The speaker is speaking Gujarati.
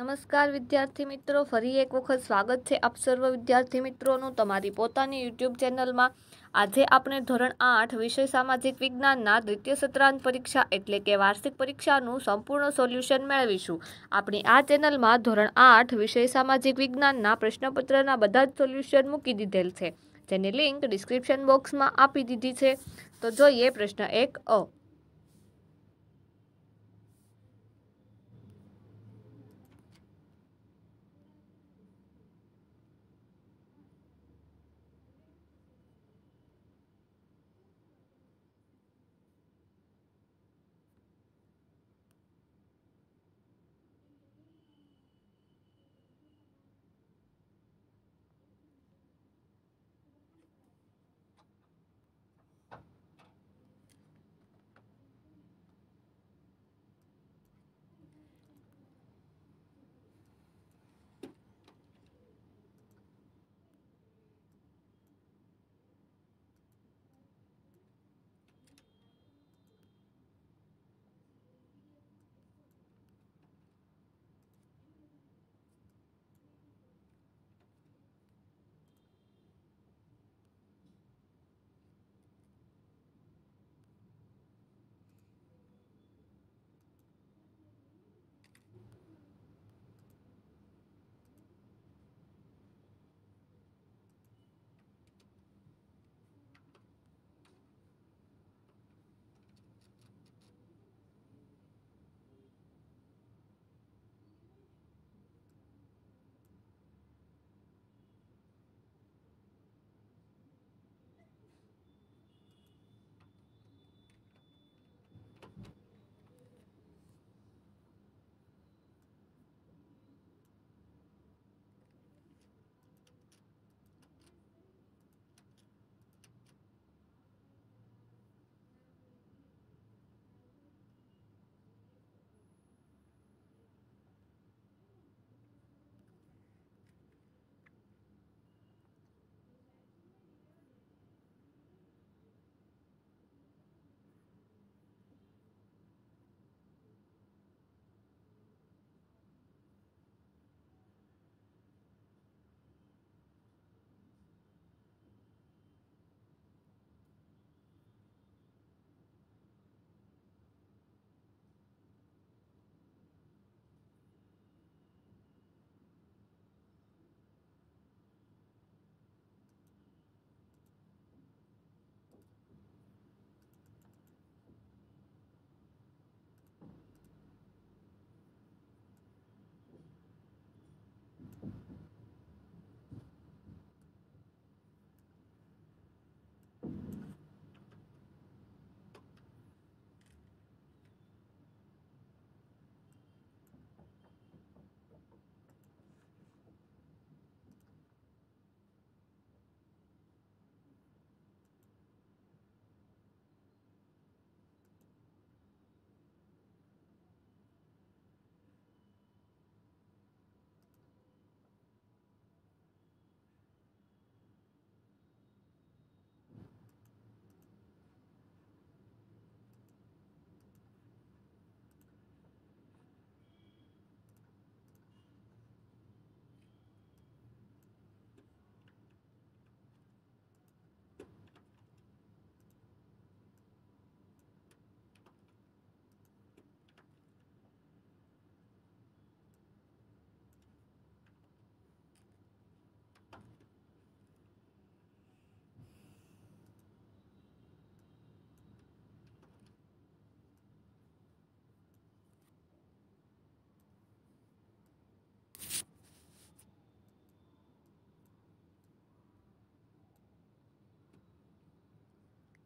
નમસ્કાર વિદ્યાર્થી મિત્રો ફરી એક વખત સ્વાગત છે આપ સર્વ વિદ્યાર્થી મિત્રોનું તમારી પોતાની યુટ્યુબ ચેનલમાં આજે આપણે ધોરણ આઠ વિષય સામાજિક વિજ્ઞાનના દ્વિતીય સત્રાંત પરીક્ષા એટલે કે વાર્ષિક પરીક્ષાનું સંપૂર્ણ સોલ્યુશન મેળવીશું આપણી આ ચેનલમાં ધોરણ આઠ વિષય સામાજિક વિજ્ઞાનના પ્રશ્નપત્રના બધા જ સોલ્યુશન મૂકી દીધેલ છે જેની લિંક ડિસ્ક્રિપ્શન બોક્સમાં આપી દીધી છે તો જોઈએ પ્રશ્ન એક અ